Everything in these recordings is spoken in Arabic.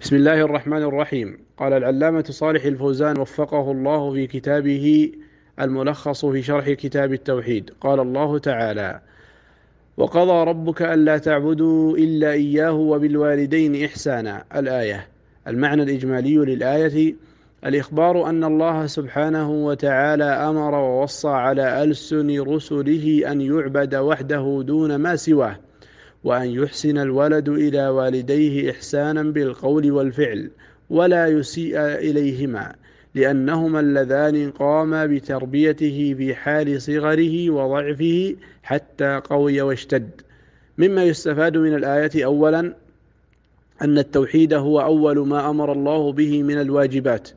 بسم الله الرحمن الرحيم قال العلامة صالح الفوزان وفقه الله في كتابه الملخص في شرح كتاب التوحيد قال الله تعالى وقضى ربك ألا تعبدوا إلا إياه وبالوالدين إحسانا الآية المعنى الإجمالي للآية الإخبار أن الله سبحانه وتعالى أمر ووصى على ألسن رسله أن يعبد وحده دون ما سواه وأن يحسن الولد إلى والديه إحسانا بالقول والفعل ولا يسيء إليهما لأنهما اللذان قاما بتربيته في حال صغره وضعفه حتى قوي واشتد مما يستفاد من الآية أولا أن التوحيد هو أول ما أمر الله به من الواجبات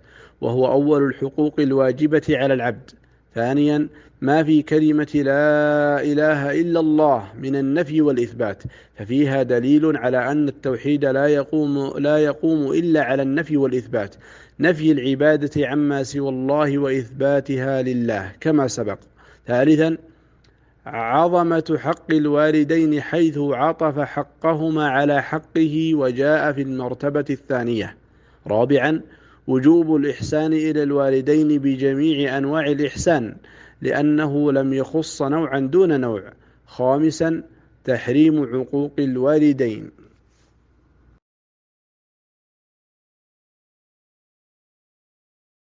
وهو أول الحقوق الواجبة على العبد ثانيا ما في كلمة لا إله إلا الله من النفي والإثبات ففيها دليل على أن التوحيد لا يقوم لا يقوم إلا على النفي والإثبات نفي العبادة عما سوى الله وإثباتها لله كما سبق ثالثا عظمة حق الوالدين حيث عطف حقهما على حقه وجاء في المرتبة الثانية رابعا وجوب الإحسان إلى الوالدين بجميع أنواع الإحسان لأنه لم يخص نوعا دون نوع خامسا تحريم عقوق الوالدين